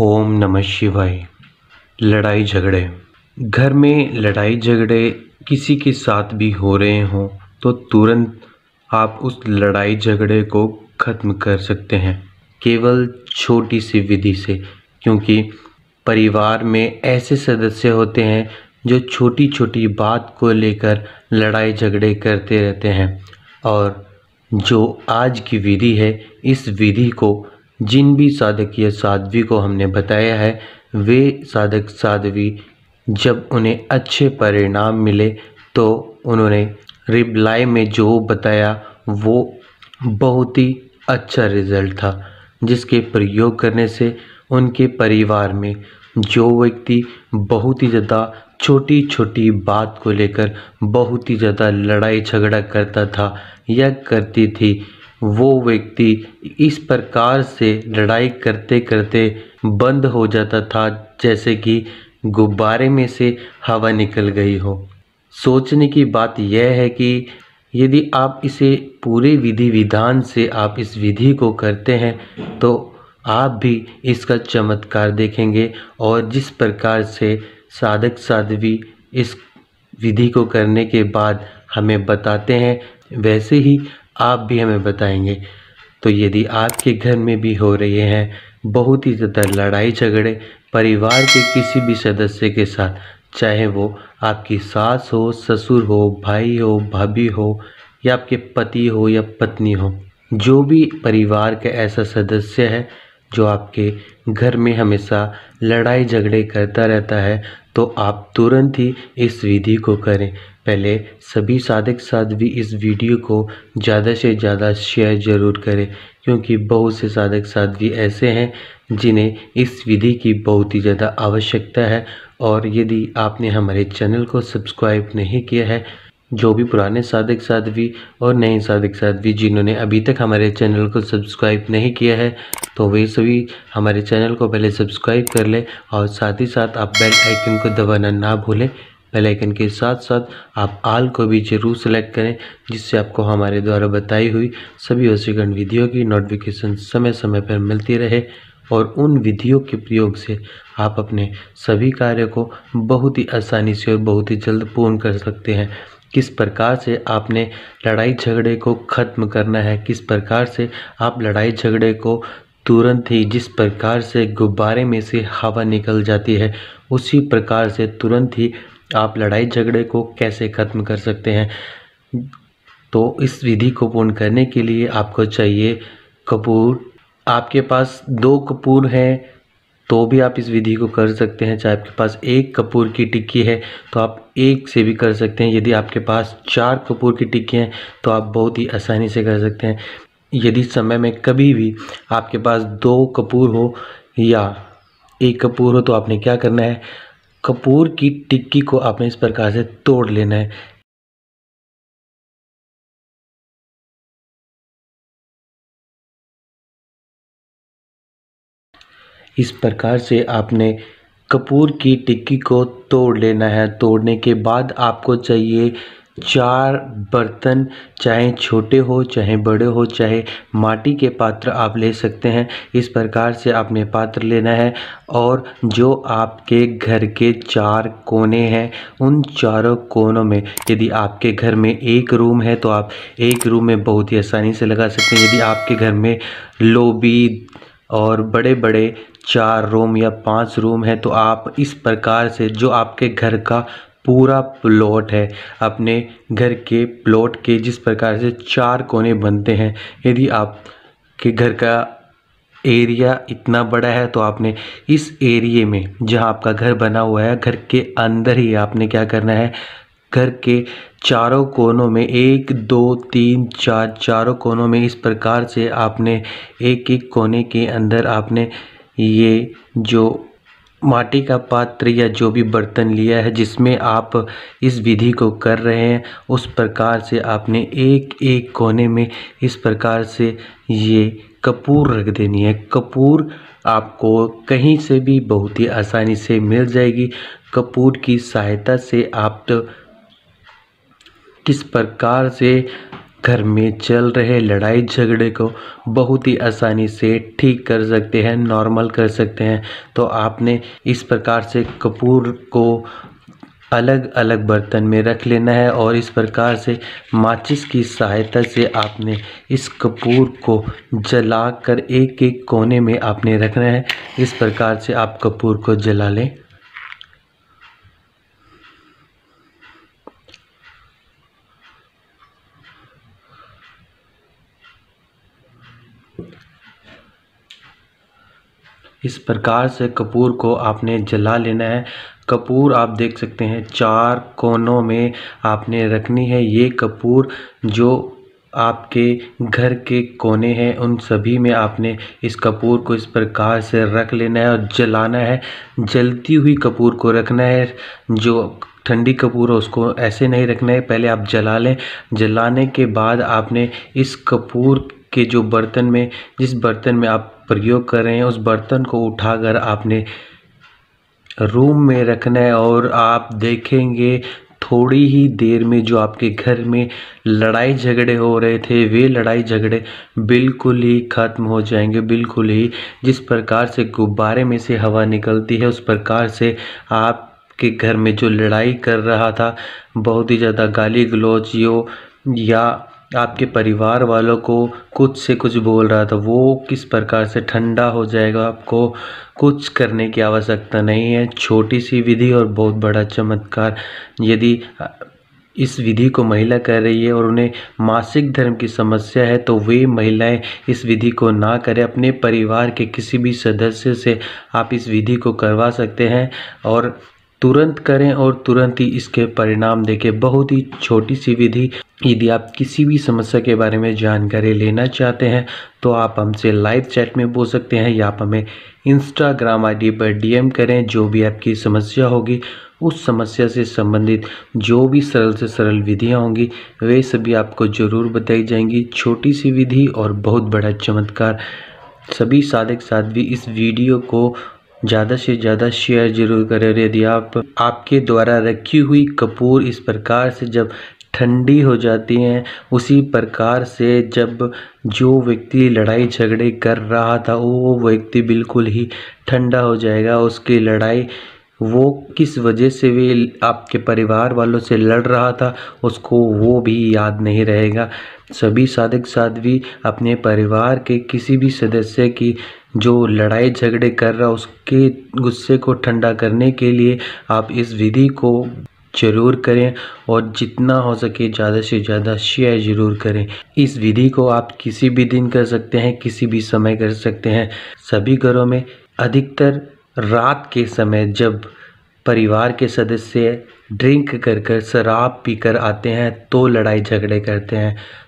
ओम नमः शिवाय लड़ाई झगड़े घर में लड़ाई झगड़े किसी के साथ भी हो रहे हों तो तुरंत आप उस लड़ाई झगड़े को ख़त्म कर सकते हैं केवल छोटी सी विधि से क्योंकि परिवार में ऐसे सदस्य होते हैं जो छोटी छोटी बात को लेकर लड़ाई झगड़े करते रहते हैं और जो आज की विधि है इस विधि को जिन भी साधक या साध्वी को हमने बताया है वे साधक साध्वी जब उन्हें अच्छे परिणाम मिले तो उन्होंने रिप्लाई में जो बताया वो बहुत ही अच्छा रिजल्ट था जिसके प्रयोग करने से उनके परिवार में जो व्यक्ति बहुत ही ज़्यादा छोटी छोटी बात को लेकर बहुत ही ज़्यादा लड़ाई झगड़ा करता था या करती थी वो व्यक्ति इस प्रकार से लड़ाई करते करते बंद हो जाता था जैसे कि गुब्बारे में से हवा निकल गई हो सोचने की बात यह है कि यदि आप इसे पूरे विधि विधान से आप इस विधि को करते हैं तो आप भी इसका चमत्कार देखेंगे और जिस प्रकार से साधक साध्वी इस विधि को करने के बाद हमें बताते हैं वैसे ही आप भी हमें बताएंगे तो यदि आपके घर में भी हो रहे हैं बहुत ही ज़्यादा लड़ाई झगड़े परिवार के किसी भी सदस्य के साथ चाहे वो आपकी सास हो ससुर हो भाई हो भाभी हो या आपके पति हो या पत्नी हो जो भी परिवार का ऐसा सदस्य है जो आपके घर में हमेशा लड़ाई झगड़े करता रहता है तो आप तुरंत ही इस विधि को करें पहले सभी साधक साध्वी इस वीडियो को ज़्यादा से ज़्यादा शेयर ज़रूर करें क्योंकि बहुत से साधक साध्वी ऐसे हैं जिन्हें इस विधि की बहुत ही ज़्यादा आवश्यकता है और यदि आपने हमारे चैनल को सब्सक्राइब नहीं किया है जो भी पुराने साधक साध्वी और नए साधक साध्वी जिन्होंने अभी तक हमारे चैनल को सब्सक्राइब नहीं किया है तो वे सभी हमारे चैनल को पहले सब्सक्राइब कर लें और साथ ही साथ आप बेल आइकन को दबाना ना भूलें बेल आइकन के साथ साथ आप आल को भी ज़रूर सेलेक्ट करें जिससे आपको हमारे द्वारा बताई हुई सभी वसीकरण विधियों की नोटिफिकेशन समय समय पर मिलती रहे और उन विधियों के प्रयोग से आप अपने सभी कार्य को बहुत ही आसानी से और बहुत ही जल्द पूर्ण कर सकते हैं किस प्रकार से आपने लड़ाई झगड़े को ख़त्म करना है किस प्रकार से आप लड़ाई झगड़े को तुरंत ही जिस प्रकार से गुब्बारे में से हवा निकल जाती है उसी प्रकार से तुरंत ही आप लड़ाई झगड़े को कैसे ख़त्म कर सकते हैं तो इस विधि को पूर्ण करने के लिए आपको चाहिए कपूर आपके पास दो कपूर हैं तो भी आप इस विधि को कर सकते हैं चाहे आपके पास एक कपूर की टिक्की है तो आप एक से भी कर सकते हैं यदि आपके पास चार कपूर की टिक्की हैं तो आप बहुत ही आसानी से कर सकते हैं यदि समय में कभी भी आपके पास दो कपूर हो या एक कपूर हो तो आपने क्या करना है कपूर की टिक्की को आपने इस प्रकार से तोड़ लेना है इस प्रकार से आपने कपूर की टिक्की को तोड़ लेना है तोड़ने के बाद आपको चाहिए चार बर्तन चाहे छोटे हो चाहे बड़े हो चाहे माटी के पात्र आप ले सकते हैं इस प्रकार से आपने पात्र लेना है और जो आपके घर के चार कोने हैं उन चारों कोनों में यदि आपके घर में एक रूम है तो आप एक रूम में बहुत ही आसानी से लगा सकते हैं यदि आपके घर में लोबी और बड़े बड़े चार रूम या पांच रूम है तो आप इस प्रकार से जो आपके घर का पूरा प्लॉट है अपने घर के प्लॉट के जिस प्रकार से चार कोने बनते हैं यदि आपके घर का एरिया इतना बड़ा है तो आपने इस एरिए में जहाँ आपका घर बना हुआ है घर के अंदर ही आपने क्या करना है घर के चारों कोनों में एक दो तीन चार चारों कोनों में इस प्रकार से आपने एक एक कोने के अंदर आपने ये जो माटी का पात्र या जो भी बर्तन लिया है जिसमें आप इस विधि को कर रहे हैं उस प्रकार से आपने एक एक कोने में इस प्रकार से ये कपूर रख देनी है कपूर आपको कहीं से भी बहुत ही आसानी से मिल जाएगी कपूर की सहायता से आप तो किस प्रकार से घर में चल रहे लड़ाई झगड़े को बहुत ही आसानी से ठीक कर सकते हैं नॉर्मल कर सकते हैं तो आपने इस प्रकार से कपूर को अलग अलग बर्तन में रख लेना है और इस प्रकार से माचिस की सहायता से आपने इस कपूर को जलाकर एक एक कोने में आपने रखना है इस प्रकार से आप कपूर को जला लें इस प्रकार से कपूर को आपने जला लेना है कपूर आप देख सकते हैं चार कोनों में आपने रखनी है ये कपूर जो आपके घर के कोने हैं उन सभी में आपने इस कपूर को इस प्रकार से रख लेना है और जलाना है जलती हुई कपूर को रखना है जो ठंडी कपूर है उसको ऐसे नहीं रखना है पहले आप जला लें जलाने के बाद आपने इस कपूर के जो बर्तन में जिस बर्तन में आप प्रयोग कर रहे हैं उस बर्तन को उठाकर आपने रूम में रखना है और आप देखेंगे थोड़ी ही देर में जो आपके घर में लड़ाई झगड़े हो रहे थे वे लड़ाई झगड़े बिल्कुल ही ख़त्म हो जाएंगे बिल्कुल ही जिस प्रकार से गुब्बारे में से हवा निकलती है उस प्रकार से आपके घर में जो लड़ाई कर रहा था बहुत ही ज़्यादा गाली गलौच या आपके परिवार वालों को कुछ से कुछ बोल रहा था वो किस प्रकार से ठंडा हो जाएगा आपको कुछ करने की आवश्यकता नहीं है छोटी सी विधि और बहुत बड़ा चमत्कार यदि इस विधि को महिला कर रही है और उन्हें मासिक धर्म की समस्या है तो वे महिलाएं इस विधि को ना करें अपने परिवार के किसी भी सदस्य से आप इस विधि को करवा सकते हैं और तुरंत करें और तुरंत ही इसके परिणाम देखें बहुत ही छोटी सी विधि यदि आप किसी भी समस्या के बारे में जानकारी लेना चाहते हैं तो आप हमसे लाइव चैट में बोल सकते हैं या आप हमें इंस्टाग्राम आईडी पर डीएम करें जो भी आपकी समस्या होगी उस समस्या से संबंधित जो भी सरल से सरल विधियां होंगी वे सभी आपको ज़रूर बताई जाएंगी छोटी सी विधि और बहुत बड़ा चमत्कार सभी साधक साध्वी साथ भी इस वीडियो को ज़्यादा से ज़्यादा शेयर ज़रूर करें और यदि आप आपके द्वारा रखी हुई कपूर इस प्रकार से जब ठंडी हो जाती हैं उसी प्रकार से जब जो व्यक्ति लड़ाई झगड़े कर रहा था वो व्यक्ति बिल्कुल ही ठंडा हो जाएगा उसकी लड़ाई वो किस वजह से वे आपके परिवार वालों से लड़ रहा था उसको वो भी याद नहीं रहेगा सभी साधक साध्वी अपने परिवार के किसी भी सदस्य की जो लड़ाई झगड़े कर रहा उसके गुस्से को ठंडा करने के लिए आप इस विधि को ज़रूर करें और जितना हो सके ज़्यादा से ज़्यादा शेयर ज़रूर करें इस विधि को आप किसी भी दिन कर सकते हैं किसी भी समय कर सकते हैं सभी घरों में अधिकतर रात के समय जब परिवार के सदस्य ड्रिंक कर कर शराब पीकर आते हैं तो लड़ाई झगड़े करते हैं